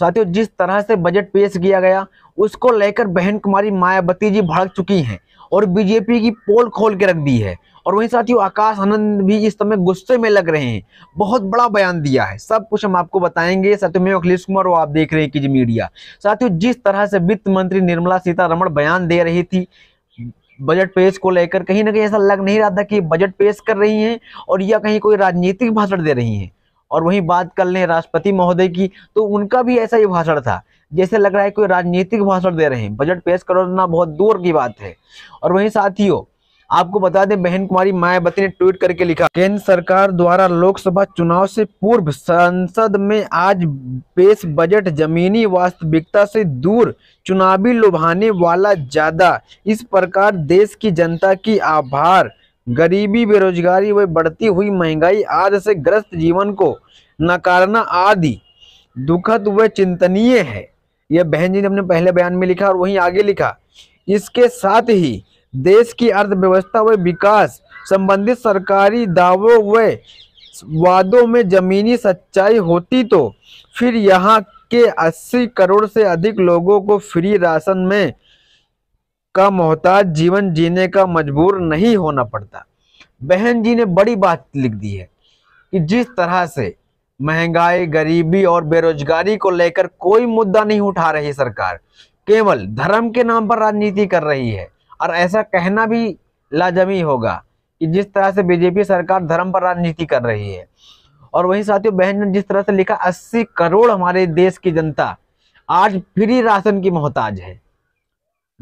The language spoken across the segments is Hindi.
साथियों जिस तरह से बजट पेश किया गया उसको लेकर बहन कुमारी मायावती जी भड़क चुकी हैं और बीजेपी की पोल खोल के रख दी है और वहीं साथियों आकाश आनंद भी इस समय गुस्से में लग रहे हैं बहुत बड़ा बयान दिया है सब कुछ हम आपको बताएंगे साथियों मैं अखिलेश कुमार वो आप देख रहे हैं कि मीडिया साथियों जिस तरह से वित्त मंत्री निर्मला सीतारमण बयान दे रही थी बजट पेश को लेकर कहीं ना कहीं ऐसा लग नहीं रहा था कि बजट पेश कर रही हैं और या कहीं कोई राजनीतिक भाषण दे रही हैं और वहीं बात कर लें राष्ट्रपति महोदय की तो उनका भी ऐसा ही भाषण था जैसे लग रहा है कोई राजनीतिक भाषण दे रहे हैं बजट पेश करना बहुत दूर की बात है और वहीं साथियों आपको बता दें बहन कुमारी मायावती ने ट्वीट करके लिखा केंद्र सरकार द्वारा लोकसभा चुनाव से पूर्व संसद में आज पेश बजट जमीनी वास्तविकता से दूर चुनावी लुभाने वाला ज्यादा इस प्रकार देश की जनता की आभार गरीबी बेरोजगारी व बढ़ती हुई महंगाई आदि से ग्रस्त जीवन को नकारना आदि दुखद व चिंतनीय है यह बहन जी ने अपने पहले बयान में लिखा और वहीं आगे लिखा इसके साथ ही देश की अर्थव्यवस्था व विकास संबंधित सरकारी दावों व वादों में जमीनी सच्चाई होती तो फिर यहाँ के 80 करोड़ से अधिक लोगों को फ्री राशन में का मोहताज जीवन जीने का मजबूर नहीं होना पड़ता बहन जी ने बड़ी बात लिख दी है कि जिस तरह से महंगाई गरीबी और बेरोजगारी को लेकर कोई मुद्दा नहीं उठा रही सरकार केवल धर्म के नाम पर राजनीति कर रही है और ऐसा कहना भी लाजमी होगा कि जिस तरह से बीजेपी सरकार धर्म पर राजनीति कर रही है और वही साथियों बहन ने जिस तरह से लिखा अस्सी करोड़ हमारे देश की जनता आज फ्री राशन की मोहताज है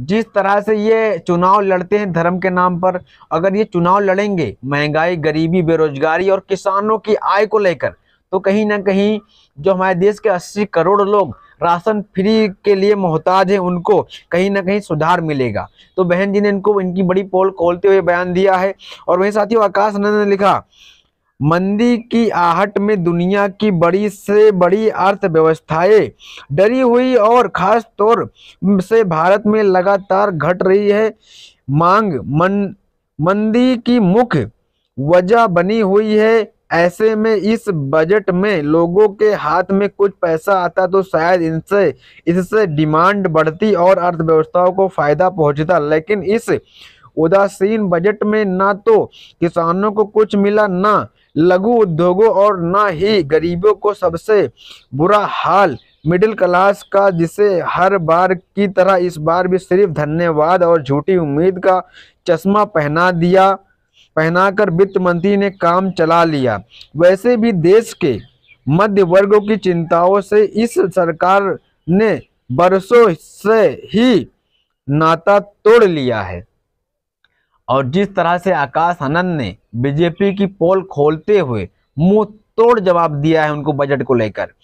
जिस तरह से ये चुनाव लड़ते हैं धर्म के नाम पर अगर ये चुनाव लड़ेंगे महंगाई गरीबी बेरोजगारी और किसानों की आय को लेकर तो कहीं ना कहीं जो हमारे देश के 80 करोड़ लोग राशन फ्री के लिए मोहताज हैं उनको कहीं ना कहीं सुधार मिलेगा तो बहन जी ने इनको इनकी बड़ी पोल खोलते हुए बयान दिया है और वही साथियों आकाश नंद ने लिखा मंदी की आहट में दुनिया की बड़ी से बड़ी अर्थव्यवस्थाएं डरी हुई और खास तौर से भारत में लगातार घट रही है मांग मन मंदी की मुख्य वजह बनी हुई है ऐसे में इस बजट में लोगों के हाथ में कुछ पैसा आता तो शायद इनसे इससे डिमांड बढ़ती और अर्थव्यवस्थाओं को फायदा पहुंचता लेकिन इस उदासीन बजट में ना तो किसानों को कुछ मिला ना लघु उद्योगों और न ही गरीबों को सबसे बुरा हाल मिडिल क्लास का जिसे हर बार की तरह इस बार भी सिर्फ धन्यवाद और झूठी उम्मीद का चश्मा पहना दिया पहनाकर वित्त मंत्री ने काम चला लिया वैसे भी देश के मध्य वर्गों की चिंताओं से इस सरकार ने बरसों से ही नाता तोड़ लिया है और जिस तरह से आकाश आनंद ने बीजेपी की पोल खोलते हुए मुंह तोड़ जवाब दिया है उनको बजट को लेकर